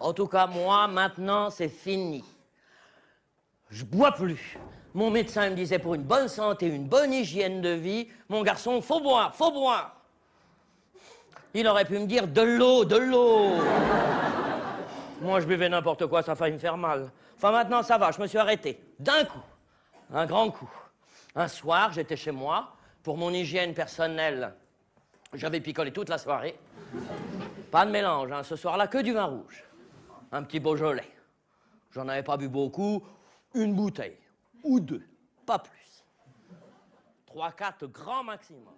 En tout cas, moi, maintenant, c'est fini. Je bois plus. Mon médecin me disait pour une bonne santé, une bonne hygiène de vie, mon garçon, faut boire, faut boire. Il aurait pu me dire de l'eau, de l'eau. moi, je buvais n'importe quoi, ça failli me faire mal. Enfin, maintenant, ça va, je me suis arrêté. D'un coup, un grand coup. Un soir, j'étais chez moi pour mon hygiène personnelle. J'avais picolé toute la soirée. Pas de mélange, hein. ce soir-là, que du vin rouge un petit Beaujolais. J'en avais pas bu beaucoup, une bouteille ou deux, pas plus. Trois, quatre, grand maximum.